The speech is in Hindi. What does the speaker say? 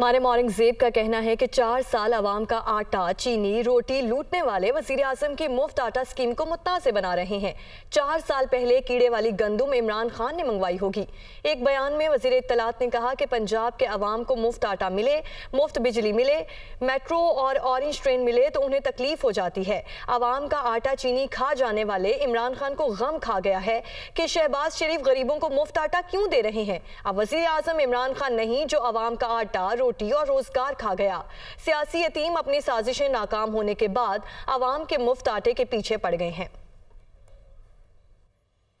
मारे मॉरिंग जेब का कहना है कि चार साल आवाम का आटा चीनी रोटी लूटने वाले वजीर अजम की मुफ्त आटा स्कीम को मुतासर बना रहे हैं चार साल पहले कीड़े वाली गंदुम इमरान खान ने मंगवाई होगी एक बयान में वजीर इतलात ने कहा कि पंजाब के आवाम को मुफ्त आटा मिले मुफ्त बिजली मिले मेट्रो और ऑरेंज ट्रेन मिले तो उन्हें तकलीफ हो जाती है आवाम का आटा चीनी खा जाने वाले इमरान खान को गम खा गया है कि शहबाज शरीफ गरीबों को मुफ्त आटा क्यों दे रहे हैं अब वजीर अजम इमरान खान नहीं जो आवाम का आटा रोटी और रोजगार खा गया सियासी यतीम अपनी साजिशें नाकाम होने के बाद आवाम के मुफ्त आटे के पीछे पड़ गए हैं